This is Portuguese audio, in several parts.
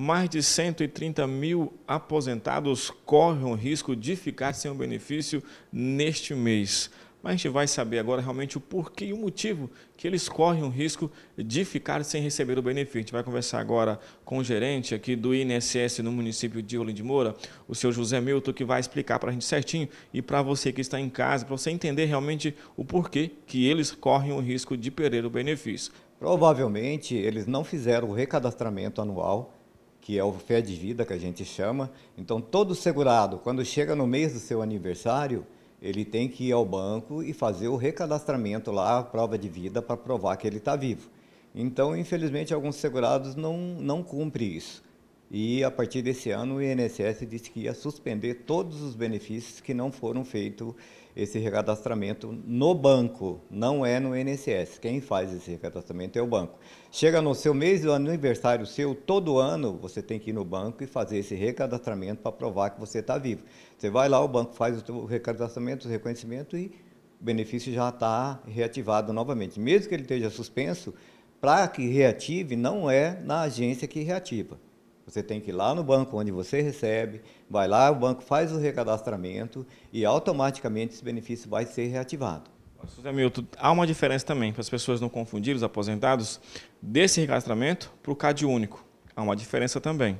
mais de 130 mil aposentados correm o risco de ficar sem o benefício neste mês. Mas a gente vai saber agora realmente o porquê e o motivo que eles correm o risco de ficar sem receber o benefício. A gente vai conversar agora com o gerente aqui do INSS no município de Olinda de Moura, o seu José Milton, que vai explicar para a gente certinho e para você que está em casa, para você entender realmente o porquê que eles correm o risco de perder o benefício. Provavelmente eles não fizeram o recadastramento anual que é o fé de vida que a gente chama. Então, todo segurado, quando chega no mês do seu aniversário, ele tem que ir ao banco e fazer o recadastramento lá, a prova de vida, para provar que ele está vivo. Então, infelizmente, alguns segurados não, não cumprem isso. E a partir desse ano o INSS disse que ia suspender todos os benefícios que não foram feito esse recadastramento no banco, não é no INSS. Quem faz esse recadastramento é o banco. Chega no seu mês do aniversário seu, todo ano você tem que ir no banco e fazer esse recadastramento para provar que você está vivo. Você vai lá, o banco faz o recadastramento, o reconhecimento e o benefício já está reativado novamente. Mesmo que ele esteja suspenso, para que reative, não é na agência que reativa. Você tem que ir lá no banco onde você recebe, vai lá, o banco faz o recadastramento e automaticamente esse benefício vai ser reativado. José Milton, há uma diferença também, para as pessoas não confundirem os aposentados, desse recadastramento para o CAD único. Há uma diferença também.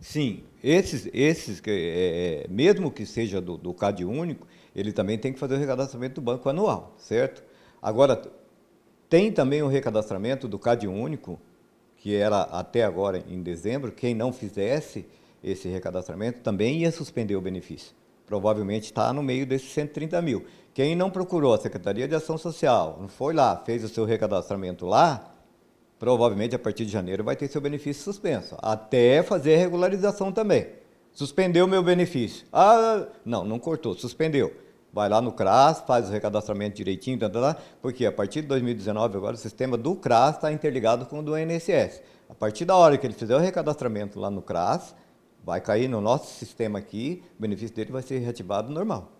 Sim, esses, esses que, é, é, mesmo que seja do, do CAD único, ele também tem que fazer o recadastramento do banco anual, certo? Agora, tem também o recadastramento do CAD único que era até agora em dezembro, quem não fizesse esse recadastramento também ia suspender o benefício. Provavelmente está no meio desses 130 mil. Quem não procurou a Secretaria de Ação Social, não foi lá, fez o seu recadastramento lá, provavelmente a partir de janeiro vai ter seu benefício suspenso, até fazer regularização também. Suspendeu meu benefício. Ah, não, não cortou, suspendeu vai lá no CRAS, faz o recadastramento direitinho, tá, tá, tá. porque a partir de 2019 agora o sistema do CRAS está interligado com o do INSS. A partir da hora que ele fizer o recadastramento lá no CRAS, vai cair no nosso sistema aqui, o benefício dele vai ser reativado normal.